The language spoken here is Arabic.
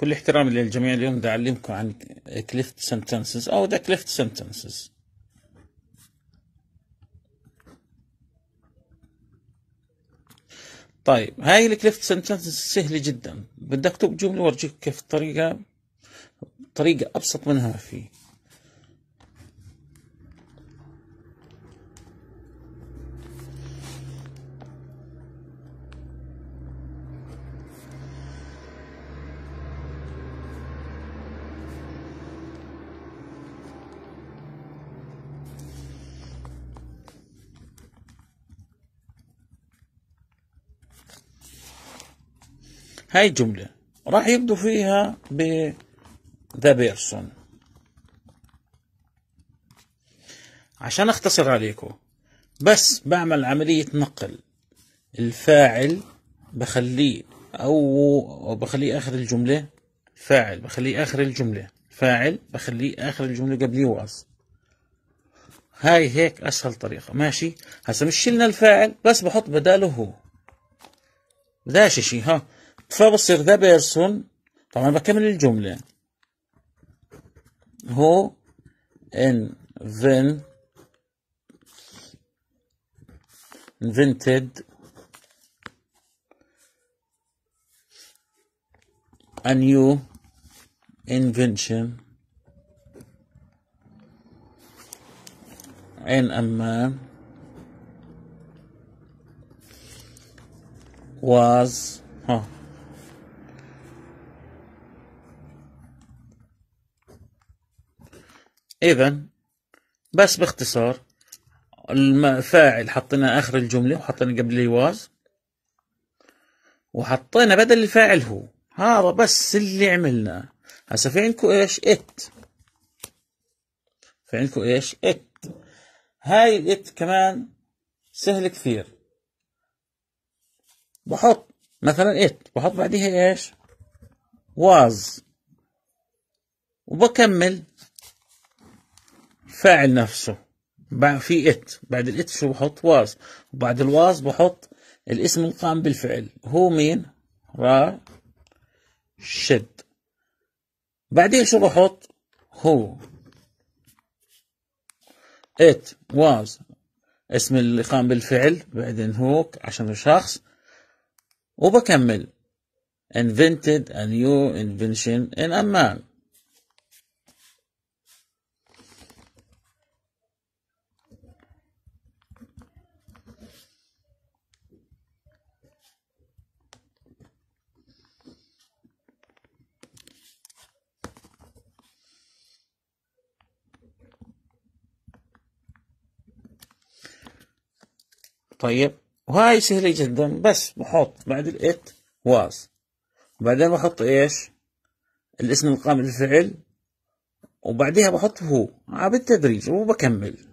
كل احترامي للجميع اليوم بدي اعلمكم عن كليفت سنتنسز او ذا كليفت سنتنسز طيب هاي الكليفت سنتنسز سهله جدا بدي اكتب جمله وارجيكم كيف الطريقه طريقه ابسط منها في هاي جملة راح يبدوا فيها ب the person عشان اختصر عليكم بس بعمل عملية نقل الفاعل بخليه او بخليه اخر الجملة فاعل بخليه اخر الجملة فاعل بخليه اخر الجملة قبل يواز هاي هيك اسهل طريقة ماشي هسا مش شلنا الفاعل بس بحط بداله هو بداش شي ها فبصير ذا بيرسون طبعا بكمل الجملة هو ان فين invented a new invention in a man was huh, إذا بس باختصار الفاعل حطينا آخر الجملة وحطينا قبل واز وحطينا بدل الفاعل هو هذا بس اللي عملناه هسا في عندكم ايش ات في عندكم ايش ات هاي الات كمان سهل كثير بحط مثلا ات بحط بعديها ايش واز وبكمل فاعل نفسه في ات بعد الات شو بحط واز وبعد الواز بحط الاسم القائم بالفعل هو مين راشد بعدين شو بحط هو ات واز اسم اللي قام بالفعل بعدين هوك عشان الشخص وبكمل invented a new invention in a man طيب وهاي سهلة جدا بس بحط بعد الات واز وبعدين بحط ايش الاسم القام للفعل وبعدها بحط هو بالتدريج وبكمل